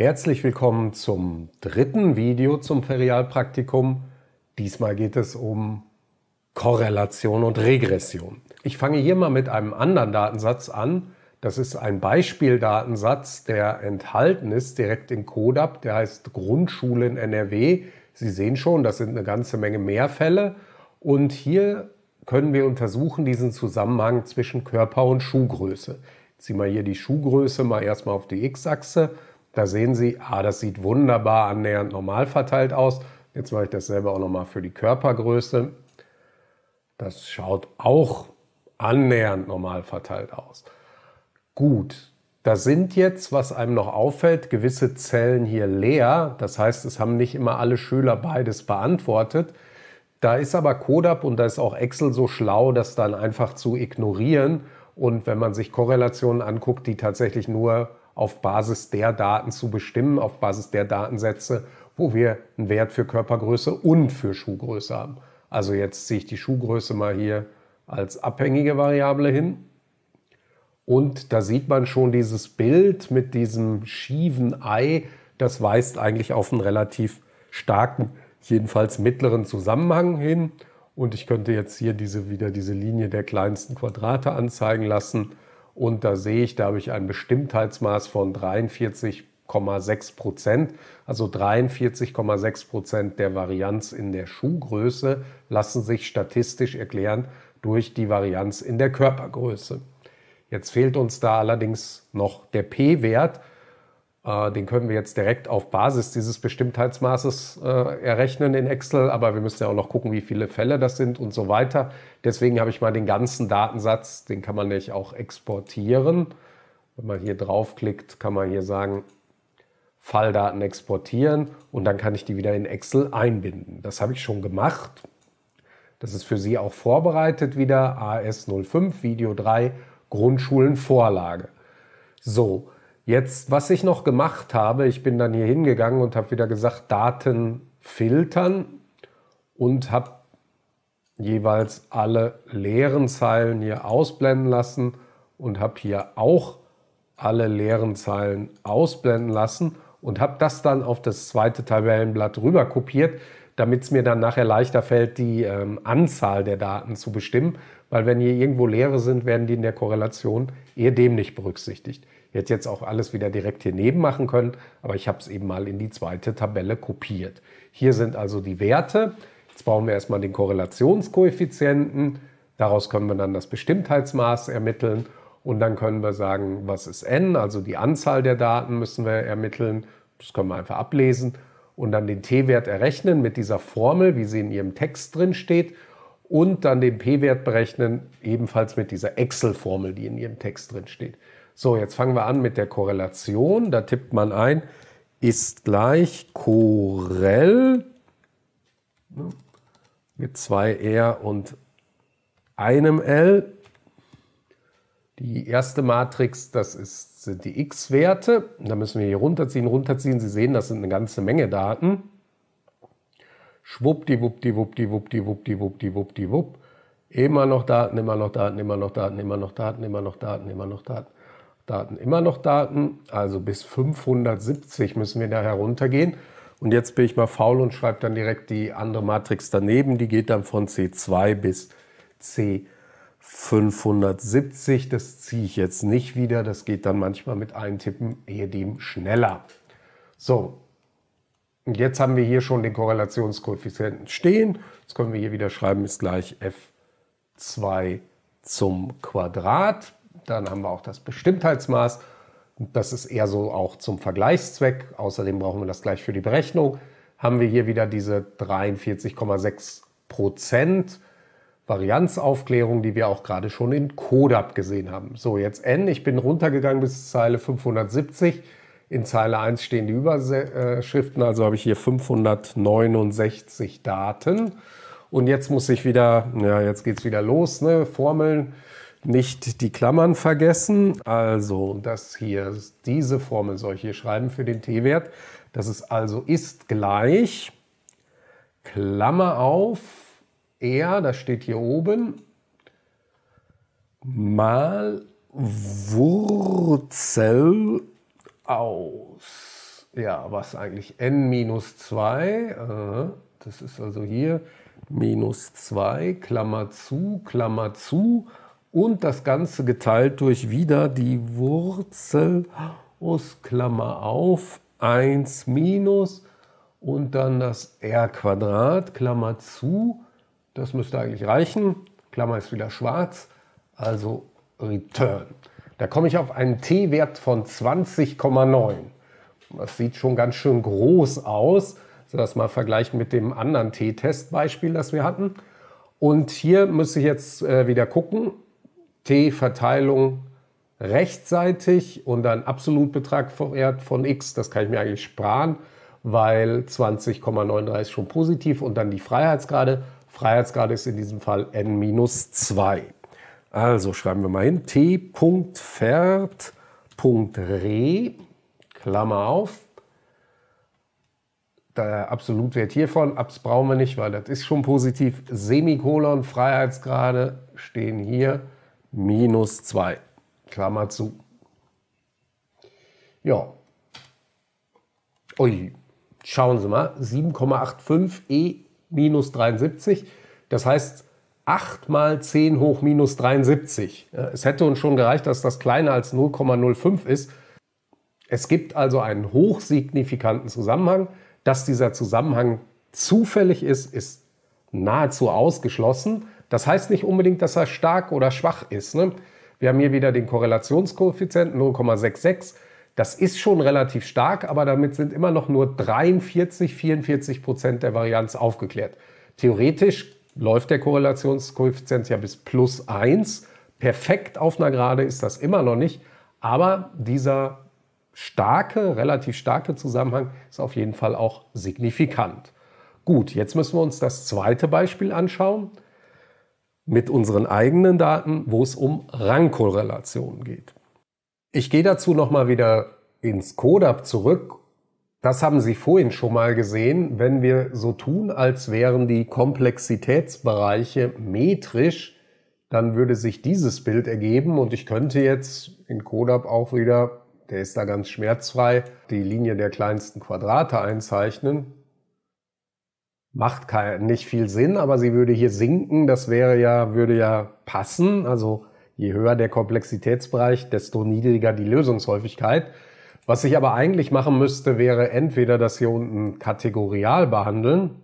Herzlich willkommen zum dritten Video zum Ferialpraktikum. Diesmal geht es um Korrelation und Regression. Ich fange hier mal mit einem anderen Datensatz an. Das ist ein Beispieldatensatz, der enthalten ist direkt in CODAP. Der heißt Grundschule in NRW. Sie sehen schon, das sind eine ganze Menge mehr Fälle. Und hier können wir untersuchen diesen Zusammenhang zwischen Körper und Schuhgröße. Jetzt ziehen wir hier die Schuhgröße mal erstmal auf die X-Achse da sehen Sie, ah, das sieht wunderbar annähernd normal verteilt aus. Jetzt mache ich dasselbe auch nochmal für die Körpergröße. Das schaut auch annähernd normal verteilt aus. Gut, da sind jetzt, was einem noch auffällt, gewisse Zellen hier leer. Das heißt, es haben nicht immer alle Schüler beides beantwortet. Da ist aber CODAP und da ist auch Excel so schlau, das dann einfach zu ignorieren. Und wenn man sich Korrelationen anguckt, die tatsächlich nur auf Basis der Daten zu bestimmen, auf Basis der Datensätze, wo wir einen Wert für Körpergröße und für Schuhgröße haben. Also jetzt ziehe ich die Schuhgröße mal hier als abhängige Variable hin. Und da sieht man schon dieses Bild mit diesem schiefen Ei. Das weist eigentlich auf einen relativ starken, jedenfalls mittleren Zusammenhang hin. Und ich könnte jetzt hier diese, wieder diese Linie der kleinsten Quadrate anzeigen lassen. Und da sehe ich, da habe ich ein Bestimmtheitsmaß von 43,6 Prozent. Also 43,6 Prozent der Varianz in der Schuhgröße lassen sich statistisch erklären durch die Varianz in der Körpergröße. Jetzt fehlt uns da allerdings noch der P-Wert. Äh, den können wir jetzt direkt auf Basis dieses Bestimmtheitsmaßes äh, errechnen in Excel, aber wir müssen ja auch noch gucken, wie viele Fälle das sind und so weiter. Deswegen habe ich mal den ganzen Datensatz, den kann man nämlich auch exportieren. Wenn man hier draufklickt, kann man hier sagen, Falldaten exportieren und dann kann ich die wieder in Excel einbinden. Das habe ich schon gemacht. Das ist für Sie auch vorbereitet wieder. AS05, Video 3, Grundschulenvorlage. So, Jetzt, was ich noch gemacht habe, ich bin dann hier hingegangen und habe wieder gesagt, Daten filtern und habe jeweils alle leeren Zeilen hier ausblenden lassen und habe hier auch alle leeren Zeilen ausblenden lassen und habe das dann auf das zweite Tabellenblatt rüber kopiert, damit es mir dann nachher leichter fällt, die ähm, Anzahl der Daten zu bestimmen, weil wenn hier irgendwo leere sind, werden die in der Korrelation eher dem nicht berücksichtigt jetzt jetzt auch alles wieder direkt hier neben machen können, aber ich habe es eben mal in die zweite Tabelle kopiert. Hier sind also die Werte. Jetzt brauchen wir erstmal den Korrelationskoeffizienten. Daraus können wir dann das Bestimmtheitsmaß ermitteln und dann können wir sagen, was ist n, also die Anzahl der Daten müssen wir ermitteln. Das können wir einfach ablesen und dann den t-Wert errechnen mit dieser Formel, wie sie in Ihrem Text drin steht und dann den p-Wert berechnen, ebenfalls mit dieser Excel-Formel, die in Ihrem Text drin steht. So, jetzt fangen wir an mit der Korrelation. Da tippt man ein, ist gleich Korrel ne, mit zwei R und einem L. Die erste Matrix, das ist, sind die X-Werte. Da müssen wir hier runterziehen, runterziehen. Sie sehen, das sind eine ganze Menge Daten. Schwuppdiwuppdiwuppdiwuppdiwuppdiwuppdiwuppdiwupp. immer noch Daten, immer noch Daten, immer noch Daten, immer noch Daten, immer noch Daten. Immer noch Daten. Daten immer noch Daten, also bis 570 müssen wir da heruntergehen. Und jetzt bin ich mal faul und schreibe dann direkt die andere Matrix daneben. Die geht dann von C2 bis C570. Das ziehe ich jetzt nicht wieder. Das geht dann manchmal mit Eintippen dem schneller. So, und jetzt haben wir hier schon den Korrelationskoeffizienten stehen. Jetzt können wir hier wieder schreiben, ist gleich F2 zum Quadrat dann haben wir auch das Bestimmtheitsmaß. Das ist eher so auch zum Vergleichszweck. Außerdem brauchen wir das gleich für die Berechnung. Haben wir hier wieder diese 43,6 Varianzaufklärung, die wir auch gerade schon in CODAP gesehen haben. So, jetzt N. Ich bin runtergegangen bis Zeile 570. In Zeile 1 stehen die Überschriften, also habe ich hier 569 Daten. Und jetzt muss ich wieder, ja, jetzt geht es wieder los, ne? Formeln. Nicht die Klammern vergessen, also dass hier diese Formel soll ich hier schreiben für den t-Wert. Das ist also ist gleich, Klammer auf, r, das steht hier oben, mal Wurzel aus. Ja, was eigentlich n minus 2, äh, das ist also hier minus 2, Klammer zu, Klammer zu und das Ganze geteilt durch wieder die Wurzel aus Klammer auf 1 minus und dann das r Quadrat Klammer zu. Das müsste eigentlich reichen. Klammer ist wieder schwarz, also Return. Da komme ich auf einen t-Wert von 20,9. Das sieht schon ganz schön groß aus. So, das mal vergleichen mit dem anderen t-Test-Beispiel, das wir hatten. Und hier müsste ich jetzt äh, wieder gucken, T-Verteilung rechtzeitig und dann Absolutbetrag von x, das kann ich mir eigentlich sparen, weil 20,39 schon positiv und dann die Freiheitsgrade. Freiheitsgrade ist in diesem Fall n minus 2. Also schreiben wir mal hin, t.vert.re, Klammer auf. Der Absolutwert hiervon, abs brauchen wir nicht, weil das ist schon positiv. Semikolon, Freiheitsgrade stehen hier minus 2. Klammer zu. Ja. Ui, schauen Sie mal, 7,85 e minus 73. Das heißt 8 mal 10 hoch minus 73. Es hätte uns schon gereicht, dass das kleiner als 0,05 ist. Es gibt also einen hochsignifikanten Zusammenhang. Dass dieser Zusammenhang zufällig ist, ist nahezu ausgeschlossen. Das heißt nicht unbedingt, dass er stark oder schwach ist. Ne? Wir haben hier wieder den Korrelationskoeffizienten 0,66. Das ist schon relativ stark, aber damit sind immer noch nur 43, 44 Prozent der Varianz aufgeklärt. Theoretisch läuft der Korrelationskoeffizient ja bis plus 1. Perfekt auf einer Gerade ist das immer noch nicht, aber dieser starke, relativ starke Zusammenhang ist auf jeden Fall auch signifikant. Gut, jetzt müssen wir uns das zweite Beispiel anschauen mit unseren eigenen Daten, wo es um Rangkorrelationen geht. Ich gehe dazu nochmal wieder ins CODAP zurück. Das haben Sie vorhin schon mal gesehen, wenn wir so tun, als wären die Komplexitätsbereiche metrisch, dann würde sich dieses Bild ergeben und ich könnte jetzt in CODAP auch wieder, der ist da ganz schmerzfrei, die Linie der kleinsten Quadrate einzeichnen macht kein, nicht viel Sinn, aber sie würde hier sinken. Das wäre ja, würde ja passen. Also je höher der Komplexitätsbereich, desto niedriger die Lösungshäufigkeit. Was ich aber eigentlich machen müsste, wäre entweder das hier unten kategorial behandeln.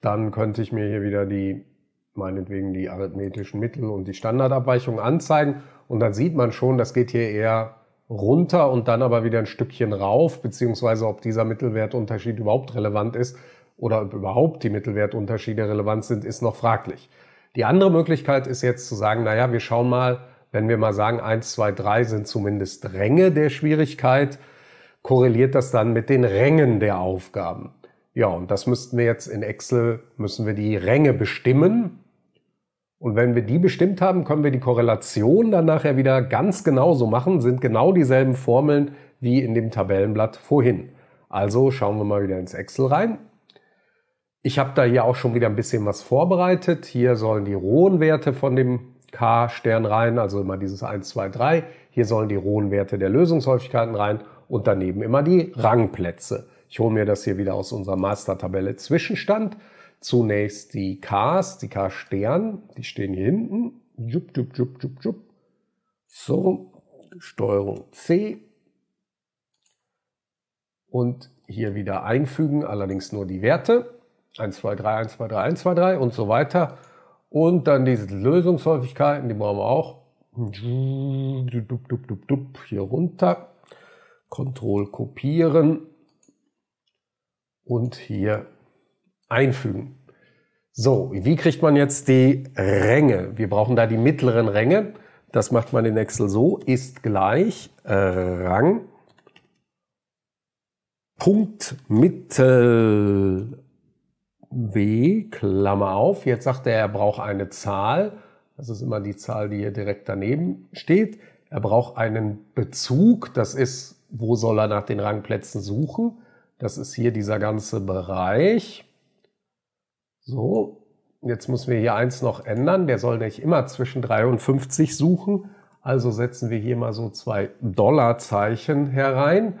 Dann könnte ich mir hier wieder die, meinetwegen die arithmetischen Mittel und die Standardabweichung anzeigen. Und dann sieht man schon, das geht hier eher runter und dann aber wieder ein Stückchen rauf, beziehungsweise ob dieser Mittelwertunterschied überhaupt relevant ist oder ob überhaupt die Mittelwertunterschiede relevant sind, ist noch fraglich. Die andere Möglichkeit ist jetzt zu sagen, naja, wir schauen mal, wenn wir mal sagen, 1, 2, 3 sind zumindest Ränge der Schwierigkeit, korreliert das dann mit den Rängen der Aufgaben. Ja, und das müssten wir jetzt in Excel, müssen wir die Ränge bestimmen und wenn wir die bestimmt haben, können wir die Korrelation dann nachher wieder ganz genauso machen, sind genau dieselben Formeln wie in dem Tabellenblatt vorhin. Also schauen wir mal wieder ins Excel rein. Ich habe da hier auch schon wieder ein bisschen was vorbereitet. Hier sollen die rohen Werte von dem K-Stern rein, also immer dieses 1, 2, 3. Hier sollen die rohen Werte der Lösungshäufigkeiten rein und daneben immer die Rangplätze. Ich hole mir das hier wieder aus unserer Mastertabelle Zwischenstand. Zunächst die Ks, die K-Stern, die stehen hier hinten. Jupp, jupp, jupp, jupp, jupp. So, Steuerung C. Und hier wieder einfügen, allerdings nur die Werte. 1, 2, 3, 1, 2, 3, 1, 2, 3 und so weiter. Und dann diese Lösungshäufigkeiten, die brauchen wir auch. Dup, dup, dup, dup, Hier runter. Ctrl kopieren. Und hier einfügen. So, wie kriegt man jetzt die Ränge? Wir brauchen da die mittleren Ränge. Das macht man in Excel so, ist gleich äh, Rang Punkt Mittel W, Klammer auf. Jetzt sagt er, er braucht eine Zahl. Das ist immer die Zahl, die hier direkt daneben steht. Er braucht einen Bezug. Das ist, wo soll er nach den Rangplätzen suchen? Das ist hier dieser ganze Bereich. So, jetzt müssen wir hier eins noch ändern. Der soll nicht immer zwischen 53 suchen. Also setzen wir hier mal so zwei Dollarzeichen herein,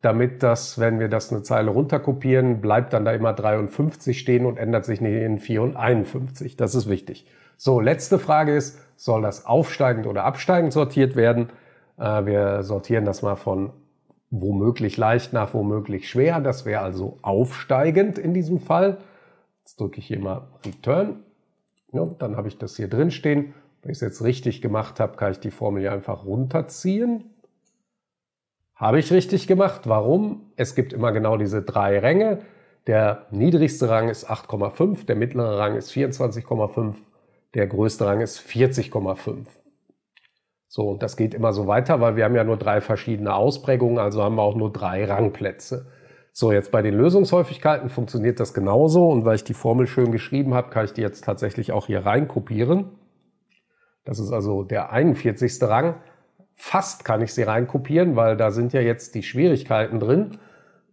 damit das, wenn wir das eine Zeile runterkopieren, bleibt dann da immer 53 stehen und ändert sich nicht in 4 Das ist wichtig. So, letzte Frage ist, soll das aufsteigend oder absteigend sortiert werden? Äh, wir sortieren das mal von womöglich leicht nach womöglich schwer. Das wäre also aufsteigend in diesem Fall. Jetzt drücke ich hier mal Return. Ja, dann habe ich das hier drin stehen. Wenn ich es jetzt richtig gemacht habe, kann ich die Formel hier einfach runterziehen. Habe ich richtig gemacht. Warum? Es gibt immer genau diese drei Ränge. Der niedrigste Rang ist 8,5, der mittlere Rang ist 24,5, der größte Rang ist 40,5. So, und das geht immer so weiter, weil wir haben ja nur drei verschiedene Ausprägungen, also haben wir auch nur drei Rangplätze. So, jetzt bei den Lösungshäufigkeiten funktioniert das genauso. Und weil ich die Formel schön geschrieben habe, kann ich die jetzt tatsächlich auch hier rein kopieren. Das ist also der 41. Rang. Fast kann ich sie rein kopieren, weil da sind ja jetzt die Schwierigkeiten drin,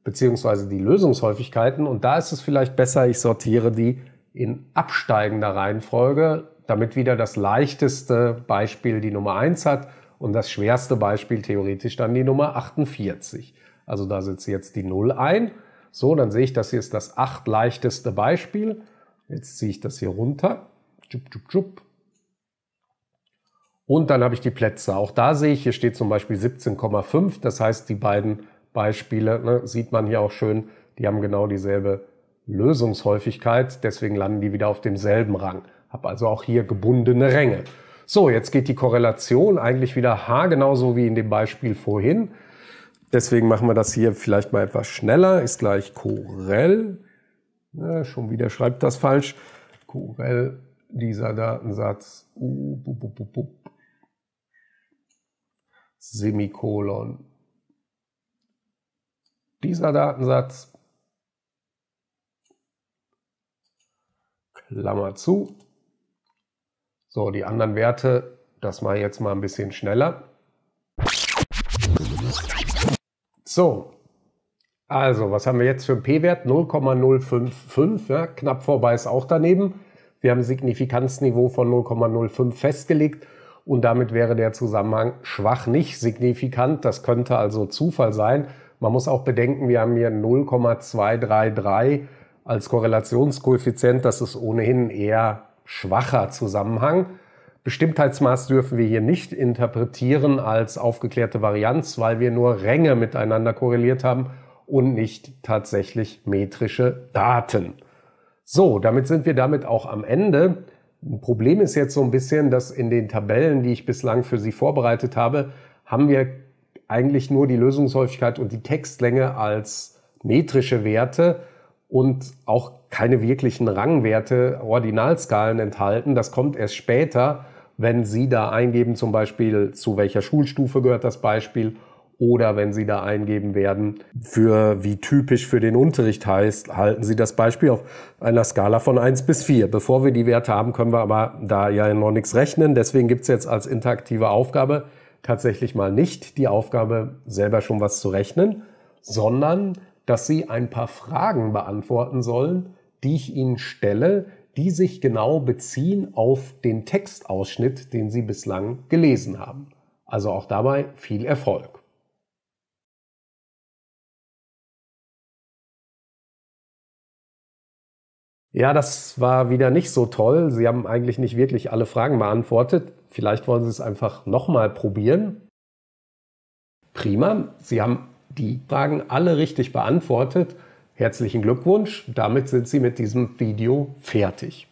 beziehungsweise die Lösungshäufigkeiten. Und da ist es vielleicht besser, ich sortiere die in absteigender Reihenfolge, damit wieder das leichteste Beispiel die Nummer 1 hat und das schwerste Beispiel theoretisch dann die Nummer 48. Also da setze ich jetzt die 0 ein. So, dann sehe ich, das hier ist das acht leichteste Beispiel. Jetzt ziehe ich das hier runter. Jupp, jupp, jupp. Und dann habe ich die Plätze. Auch da sehe ich, hier steht zum Beispiel 17,5. Das heißt, die beiden Beispiele, ne, sieht man hier auch schön, die haben genau dieselbe Lösungshäufigkeit. Deswegen landen die wieder auf demselben Rang. Habe also auch hier gebundene Ränge. So, jetzt geht die Korrelation eigentlich wieder haargenau so wie in dem Beispiel vorhin. Deswegen machen wir das hier vielleicht mal etwas schneller. Ist gleich Corel. Ja, schon wieder schreibt das falsch. Corel, dieser Datensatz. Uh, bup, bup, bup. Semikolon. Dieser Datensatz. Klammer zu. So, die anderen Werte, das mache ich jetzt mal ein bisschen schneller. So, also was haben wir jetzt für einen p-Wert? 0,055, ja, knapp vorbei ist auch daneben. Wir haben ein Signifikanzniveau von 0,05 festgelegt und damit wäre der Zusammenhang schwach nicht signifikant. Das könnte also Zufall sein. Man muss auch bedenken, wir haben hier 0,233 als Korrelationskoeffizient. Das ist ohnehin eher schwacher Zusammenhang. Bestimmtheitsmaß dürfen wir hier nicht interpretieren als aufgeklärte Varianz, weil wir nur Ränge miteinander korreliert haben und nicht tatsächlich metrische Daten. So, damit sind wir damit auch am Ende. Ein Problem ist jetzt so ein bisschen, dass in den Tabellen, die ich bislang für Sie vorbereitet habe, haben wir eigentlich nur die Lösungshäufigkeit und die Textlänge als metrische Werte und auch keine wirklichen Rangwerte, Ordinalskalen enthalten. Das kommt erst später wenn Sie da eingeben, zum Beispiel zu welcher Schulstufe gehört das Beispiel oder wenn Sie da eingeben werden, für wie typisch für den Unterricht heißt, halten Sie das Beispiel auf einer Skala von eins bis vier. Bevor wir die Werte haben, können wir aber da ja noch nichts rechnen. Deswegen gibt es jetzt als interaktive Aufgabe tatsächlich mal nicht die Aufgabe, selber schon was zu rechnen, sondern dass Sie ein paar Fragen beantworten sollen, die ich Ihnen stelle, die sich genau beziehen auf den Textausschnitt, den Sie bislang gelesen haben. Also auch dabei viel Erfolg. Ja, das war wieder nicht so toll. Sie haben eigentlich nicht wirklich alle Fragen beantwortet. Vielleicht wollen Sie es einfach nochmal probieren. Prima, Sie haben die Fragen alle richtig beantwortet. Herzlichen Glückwunsch, damit sind Sie mit diesem Video fertig.